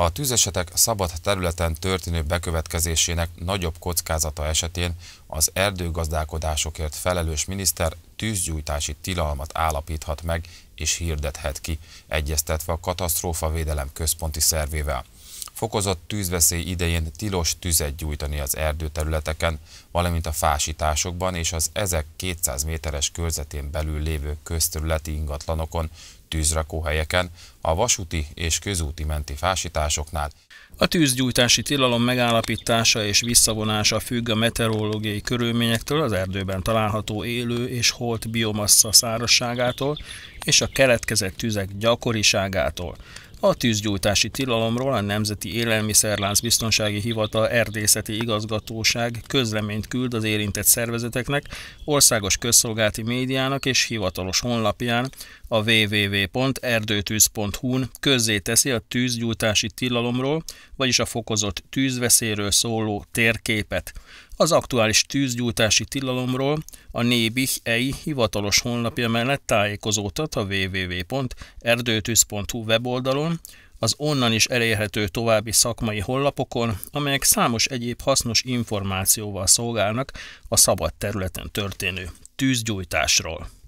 A tűzesetek szabad területen történő bekövetkezésének nagyobb kockázata esetén az erdőgazdálkodásokért felelős miniszter tűzgyújtási tilalmat állapíthat meg és hirdethet ki, egyeztetve a katasztrófavédelem központi szervével. Fokozott tűzveszély idején tilos tüzet gyújtani az erdőterületeken, valamint a fásításokban és az ezek 200 méteres körzetén belül lévő közterületi ingatlanokon, tűzrakóhelyeken, a vasúti és közúti menti fásításoknál. A tűzgyújtási tilalom megállapítása és visszavonása függ a meteorológiai körülményektől, az erdőben található élő és holt biomassa szárasságától és a keletkezett tüzek gyakoriságától. A tűzgyújtási tilalomról a Nemzeti Élelmiszerlánc Biztonsági Hivatal Erdészeti Igazgatóság közleményt küld az érintett szervezeteknek, országos közszolgálati médiának és hivatalos honlapján a www.erdőtűz.hu-n közzéteszi a tűzgyújtási tilalomról, vagyis a fokozott tűzveszéről szóló térképet. Az aktuális tűzgyújtási tilalomról a Nébih EI hivatalos honlapja mellett tájékozódhat a www.erdőtűz.hu weboldalon, az onnan is elérhető további szakmai hollapokon, amelyek számos egyéb hasznos információval szolgálnak a szabad területen történő tűzgyújtásról.